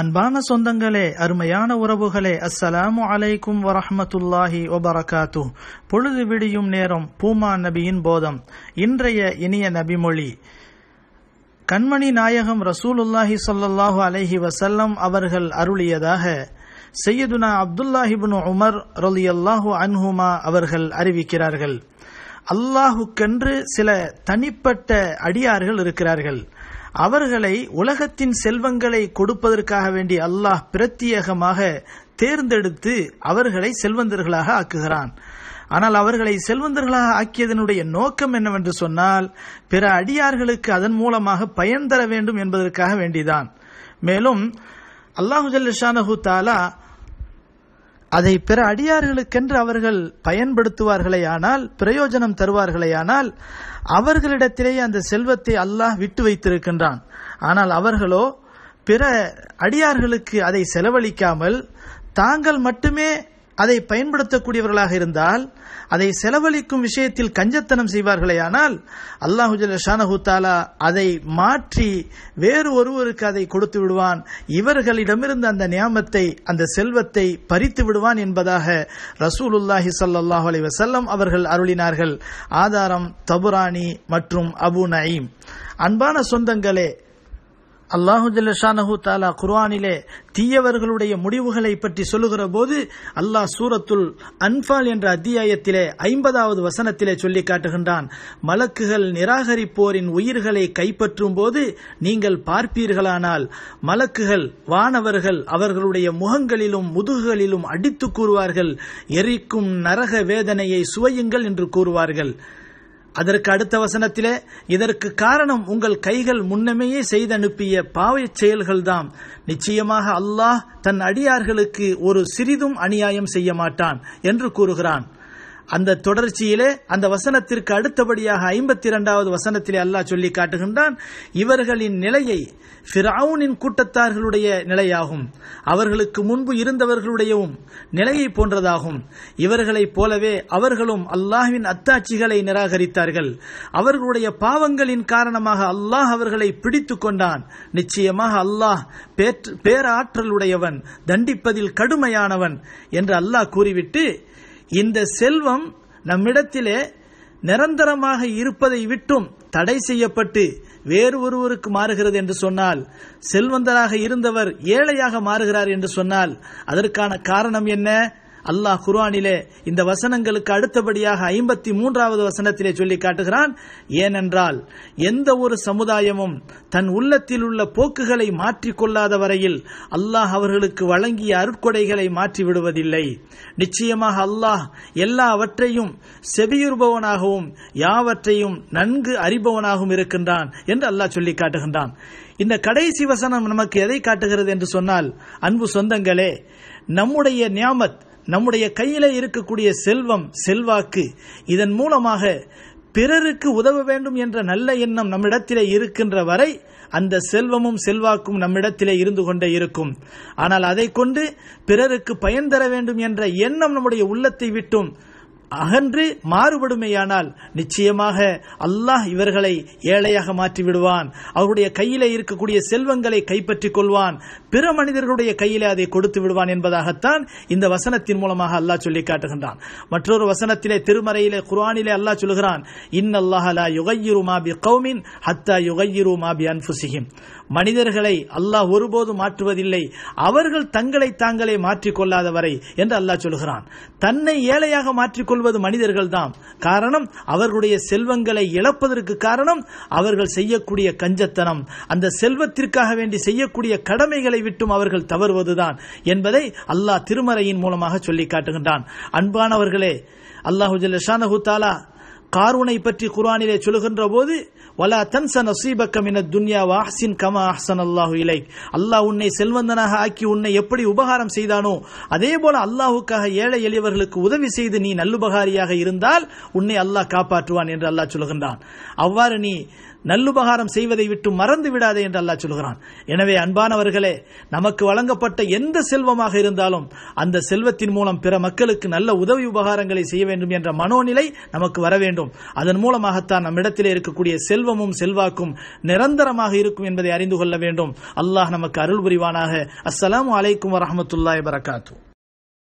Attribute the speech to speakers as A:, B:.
A: அன்பான சொந்தங்களே அருமையான உறவுகளே அஸ்ஸலாமு அலைக்கும் வரஹமத்துல்லாஹி ஒபரகாத்து பொழுது விடியும் நேரம் பூமா நபியின் போதம் இன்றைய இனிய நபிமொழி கண்மணி நாயகம் ரசூலுல்லாஹி சொல்லல்லாஹு அலஹி வசல்லம் அவர்கள் அருளியதாக செய்யதுனா அப்துல்லாஹிபின் உமர் அல்லாஹு அன்ஹுமா அவர்கள் அறிவிக்கிறார்கள் அல்லாஹுக்கென்று சில தனிப்பட்ட அடியார்கள் இருக்கிறார்கள் அவர்களை உலகத்தின் செல்வங்களை கொடுப்பதற்காக வேண்டி அல்லாஹ் பிரத்யேகமாக தேர்ந்தெடுத்து அவர்களை செல்வந்தர்களாக ஆக்குகிறான் ஆனால் அவர்களை செல்வந்தர்களாக ஆக்கியதனுடைய நோக்கம் என்னவென்று சொன்னால் பிற அடியார்களுக்கு அதன் மூலமாக பயன் தர வேண்டும் என்பதற்காக வேண்டிதான் மேலும் அல்லாஹு ஜல்லிஷானஹு தாலா அதை பிற அடியார்களுக்கென்று அவர்கள் பயன்படுத்துவார்களே ஆனால் பிரயோஜனம் தருவார்களே ஆனால் அவர்களிடத்திலேயே அந்த செல்வத்தை அல்லாஹ் விட்டு வைத்திருக்கின்றான் ஆனால் அவர்களோ பிற அடியார்களுக்கு அதை செலவழிக்காமல் தாங்கள் மட்டுமே அதை பயன்படுத்தக்கூடியவர்களாக இருந்தால் அதை செலவழிக்கும் விஷயத்தில் கஞ்சத்தனம் செய்வார்களே ஆனால் அல்லாஹுஜல்ல ஷானஹு தாலா அதை மாற்றி வேறு ஒருவருக்கு அதை கொடுத்து விடுவான் இவர்களிடமிருந்து அந்த நியமத்தை அந்த செல்வத்தை பறித்து விடுவான் என்பதாக ரசூலுல்லாஹி சல்லாஹ் அலி வசல்லம் அவர்கள் அருளினார்கள் ஆதாரம் தபுராணி மற்றும் அபு நயீம் அன்பான சொந்தங்களே அல்லாஹு ஜல்லஷானஹு தாலா குர்ஆனிலே தீயவர்களுடைய முடிவுகளை பற்றி சொல்லுகிற போது அல்லாஹ் சூரத்துல் அன்பால் என்ற அத்தியாயத்திலே ஐம்பதாவது வசனத்திலே சொல்லி காட்டுகின்றான் மலக்குகள் நிராகரிப்போரின் உயிர்களை கைப்பற்றும் போது நீங்கள் பார்ப்பீர்களானால் மலக்குகள் வானவர்கள் அவர்களுடைய முகங்களிலும் முதுகுகளிலும் அடித்து கூறுவார்கள் எரிக்கும் நரக வேதனையை சுவையுங்கள் என்று கூறுவார்கள் அதற்கு அடுத்த வசனத்திலே இதற்கு காரணம் உங்கள் கைகள் முன்னமேயே செய்தனுப்பிய பாவ செயல்கள்தான் நிச்சயமாக அல்லாஹ் தன் அடியார்களுக்கு ஒரு சிறிதும் அநியாயம் செய்ய மாட்டான் என்று கூறுகிறான் அந்த தொடர்ச்சியிலே அந்த வசனத்திற்கு அடுத்தபடியாக ஐம்பத்தி இரண்டாவது வசனத்திலே அல்லாஹ் சொல்லி காட்டுகின்றான் இவர்களின் நிலையை ஃபிரவுனின் கூட்டத்தார்களுடைய நிலையாகும் அவர்களுக்கு முன்பு இருந்தவர்களுடையவும் நிலையை போன்றதாகும் இவர்களைப் போலவே அவர்களும் அல்லாஹ்வின் அத்தாட்சிகளை நிராகரித்தார்கள் அவர்களுடைய பாவங்களின் காரணமாக அல்லாஹ் அவர்களை பிடித்துக் கொண்டான் நிச்சயமாக அல்லாஹ் பேராற்றலுடையவன் தண்டிப்பதில் கடுமையானவன் என்று அல்லாஹ் கூறிவிட்டு இந்த செல்வம் நம்மிடத்திலே நிரந்தரமாக இருப்பதை விட்டும் தடை செய்யப்பட்டு வேறு ஒருவருக்கு மாறுகிறது என்று சொன்னால் செல்வந்தராக இருந்தவர் ஏழையாக மாறுகிறார் என்று சொன்னால் அதற்கான காரணம் என்ன அல்லாஹ் குர்ஆனிலே இந்த வசனங்களுக்கு அடுத்தபடியாக ஐம்பத்தி மூன்றாவது வசனத்திலே சொல்லி காட்டுகிறான் ஏனென்றால் எந்த ஒரு சமுதாயமும் தன் உள்ளத்தில் உள்ள போக்குகளை மாற்றிக்கொள்ளாத வரையில் அல்லாஹ் அவர்களுக்கு வழங்கிய அருட்கொடைகளை மாற்றி விடுவதில்லை நிச்சயமாக அல்லாஹ் எல்லாவற்றையும் செவியுறுபவனாகவும் யாவற்றையும் நன்கு அறிபவனாகவும் இருக்கின்றான் என்று அல்லாஹ் சொல்லி காட்டுகின்றான் இந்த கடைசி வசனம் நமக்கு எதை காட்டுகிறது என்று சொன்னால் அன்பு சொந்தங்களே நம்முடைய நியாமத் நம்முடைய கையில இருக்கக்கூடிய செல்வம் செல்வாக்கு இதன் மூலமாக பிறருக்கு உதவ வேண்டும் என்ற நல்ல எண்ணம் நம்மிடத்திலே இருக்கின்ற வரை அந்த செல்வமும் செல்வாக்கும் நம்மிடத்திலே இருந்து கொண்டே இருக்கும் ஆனால் அதை கொண்டு பிறருக்கு பயன் தர வேண்டும் என்ற எண்ணம் நம்முடைய உள்ளத்தை விட்டும் அகன்று மாறுபடுமேயானால் நிச்சயமாக அல்லாஹ் இவர்களை ஏழையாக மாற்றி விடுவான் அவருடைய கையிலே இருக்கக்கூடிய செல்வங்களை கைப்பற்றிக் கொள்வான் பிற மனிதர்களுடைய கையிலே அதை கொடுத்து விடுவான் என்பதாகத்தான் இந்த வசனத்தின் மூலமாக அல்லாஹ் சொல்லி காட்டுகின்றான் மற்றொரு வசனத்திலே திருமறையிலே குர்ஆனிலே அல்லாஹ் சொல்லுகிறான் இன்னல்லாஹ் லா யுகையிரு மா பி கௌமின் ஹத்தா யுகையிரு மா மனிதர்களை அல்லாஹ் ஒருபோதும் மாற்றுவதில்லை அவர்கள் தங்களை தாங்களே மாற்றிக்கொள்ளாத வரை என்று அல்லாஹ் சொல்கிறான் தன்னை ஏழையாக மாற்றிக்கொள்ள கொள்வது தான் காரணம் அவர்களுடைய செல்வங்களை இழப்பதற்கு காரணம் அவர்கள் செய்யக்கூடிய கஞ்சத்தனம் அந்த செல்வத்திற்காக வேண்டி செய்யக்கூடிய கடமைகளை விட்டும் அவர்கள் தவறுவதுதான் என்பதை அல்லாஹ் திருமறையின் மூலமாக சொல்லி காட்டுகின்றான் அன்பானவர்களே அல்லாஹு தாலா காரூனை பற்றி குரானிலே சொல்லுகின்ற போது வலா தன்ச நசீபக்க மின துன்யா வாஹ்சின் கமா அஹ்சன் அல்லாஹு இலை அல்லாஹ் உன்னை செல்வந்தனாக ஆக்கி உன்னை எப்படி உபகாரம் செய்தானோ அதே போல அல்லாஹுக்காக ஏழை எளியவர்களுக்கு உதவி செய்து நீ நல்லுபகாரியாக இருந்தால் உன்னை அல்லாஹ் காப்பாற்றுவான் என்று அல்லாஹ் சொல்லுகின்றான் அவ்வாறு நீ நல்லுபகாரம் செய்வதை விட்டு மறந்து விடாதே என்று அல்லாஹ் சொல்கிறான் எனவே அன்பானவர்களே நமக்கு வழங்கப்பட்ட எந்த செல்வமாக இருந்தாலும் அந்த செல்வத்தின் மூலம் பிற மக்களுக்கு நல்ல உதவி உபகாரங்களை செய்ய வேண்டும் என்ற மனோநிலை நமக்கு வர வேண்டும் அதன் மூலமாகத்தான் நம்மிடத்திலே இருக்கக்கூடிய செல்வமும் செல்வாக்கும் நிரந்தரமாக இருக்கும் என்பதை அறிந்து கொள்ள வேண்டும் அல்லாஹ் நமக்கு அருள் புரிவானாக அஸ்லாம் வலைக்கம் வரமத்துல்லாய் வரகாத்தூ